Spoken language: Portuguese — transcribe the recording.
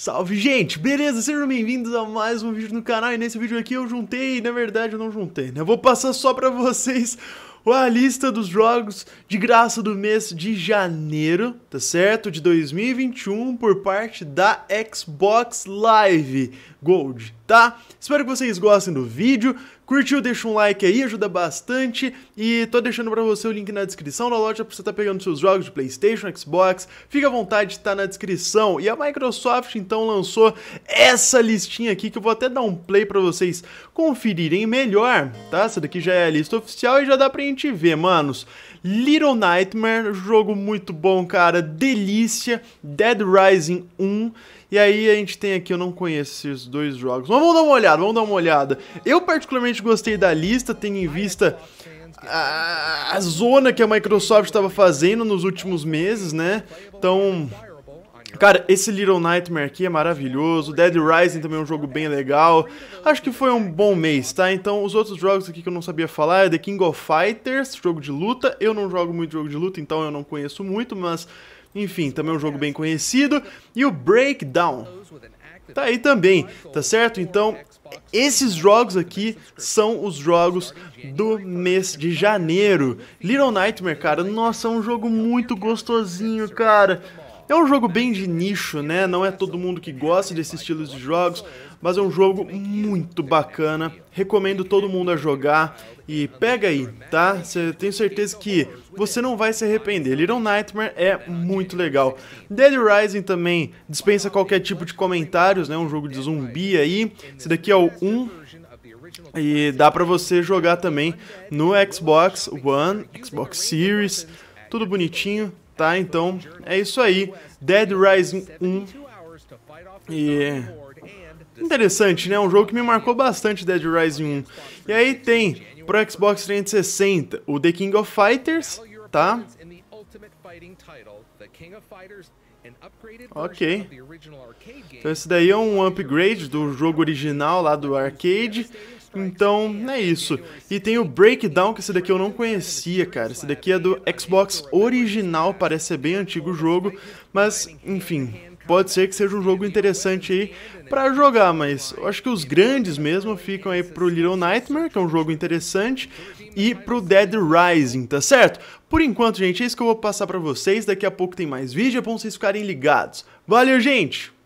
Salve gente, beleza? Sejam bem-vindos a mais um vídeo no canal e nesse vídeo aqui eu juntei, na verdade eu não juntei, né? Eu vou passar só pra vocês a lista dos jogos de graça do mês de janeiro, tá certo? De 2021 por parte da Xbox Live Gold, tá? Espero que vocês gostem do vídeo. Curtiu, deixa um like aí, ajuda bastante. E tô deixando pra você o link na descrição da loja pra você tá pegando seus jogos de Playstation, Xbox. Fica à vontade, tá na descrição. E a Microsoft então lançou essa listinha aqui que eu vou até dar um play pra vocês conferirem melhor, tá? Essa daqui já é a lista oficial e já dá pra gente ver, manos. Little Nightmare, jogo muito bom, cara, delícia. Dead Rising 1. E aí a gente tem aqui, eu não conheço esses dois jogos. Mas vamos dar uma olhada, vamos dar uma olhada. Eu particularmente realmente gostei da lista, tendo em vista a, a zona que a Microsoft estava fazendo nos últimos meses, né? Então, Cara, esse Little Nightmare aqui é maravilhoso. Dead Rising também é um jogo bem legal. Acho que foi um bom mês, tá? Então, os outros jogos aqui que eu não sabia falar é The King of Fighters, jogo de luta. Eu não jogo muito jogo de luta, então eu não conheço muito, mas enfim, também é um jogo bem conhecido. E o Breakdown. Tá aí também, tá certo? Então, esses jogos aqui são os jogos do mês de janeiro. Little Nightmare, cara, nossa, é um jogo muito gostosinho, cara. É um jogo bem de nicho, né? Não é todo mundo que gosta desse estilo de jogos, mas é um jogo muito bacana. Recomendo todo mundo a jogar e pega aí, tá? Cê, tenho certeza que você não vai se arrepender. Little Nightmare é muito legal. Dead Rising também dispensa qualquer tipo de comentários, né? Um jogo de zumbi aí. Esse daqui é o 1, e dá para você jogar também no Xbox One, Xbox Series, tudo bonitinho, Tá, então é isso aí. Dead Rising 1. E. É interessante, né? Um jogo que me marcou bastante Dead Rising 1. E aí tem pro Xbox 360 o The King of Fighters, tá? Ok. Então esse daí é um upgrade do jogo original lá do arcade. Então, é isso. E tem o Breakdown, que esse daqui eu não conhecia, cara. Esse daqui é do Xbox original, parece ser bem antigo o jogo, mas, enfim, pode ser que seja um jogo interessante aí para jogar, mas eu acho que os grandes mesmo ficam aí pro Little Nightmare, que é um jogo interessante, e pro Dead Rising, tá certo? Por enquanto, gente, é isso que eu vou passar para vocês. Daqui a pouco tem mais vídeo, é bom vocês ficarem ligados. Valeu, gente!